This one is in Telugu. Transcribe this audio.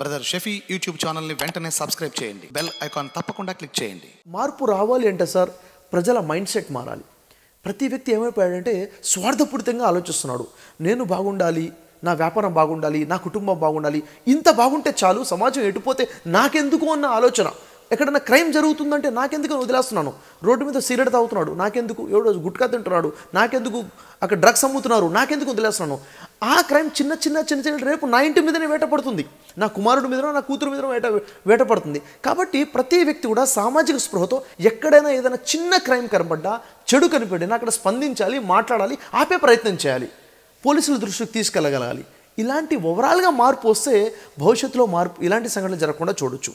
బ్రదర్ షెఫీ యూట్యూబ్ ఛానల్ని వెంటనే సబ్స్క్రైబ్ చేయండి బెల్ ఐకాన్ తప్పకుండా క్లిక్ చేయండి మార్పు రావాలి అంటే సార్ ప్రజల మైండ్ సెట్ మారాలి ప్రతి వ్యక్తి ఏమైపోయాడంటే స్వార్థపూరితంగా ఆలోచిస్తున్నాడు నేను బాగుండాలి నా వ్యాపారం బాగుండాలి నా కుటుంబం బాగుండాలి ఇంత బాగుంటే చాలు సమాజం ఎటుపోతే నాకెందుకు అన్న ఆలోచన ఎక్కడైనా క్రైమ్ జరుగుతుందంటే నాకెందుకు వదిలేస్తున్నాను రోడ్డు మీద సిగరెట్ తాగుతున్నాడు నాకెందుకు ఎవడో గుట్కా తింటున్నాడు నాకెందుకు అక్కడ డ్రగ్స్ అమ్ముతున్నారు నాకెందుకు వదిలేస్తున్నాను ఆ క్రైమ్ చిన్న చిన్న చిన్న చిన్న రేపు నా ఇంటి మీదనే వేటపడుతుంది నా కుమారుడి మీదనో నా కూతురు మీదనో వేట వేటపడుతుంది కాబట్టి ప్రతి వ్యక్తి కూడా సామాజిక స్పృహతో ఎక్కడైనా ఏదైనా చిన్న క్రైమ్ కనపడ్డా చెడు కనిపెట్టినా అక్కడ స్పందించాలి మాట్లాడాలి ఆపే ప్రయత్నం చేయాలి పోలీసుల దృష్టికి తీసుకెళ్ళగలగాలి ఇలాంటి ఓవరాల్గా మార్పు వస్తే భవిష్యత్తులో మార్పు ఇలాంటి సంఘటనలు జరగకుండా చూడొచ్చు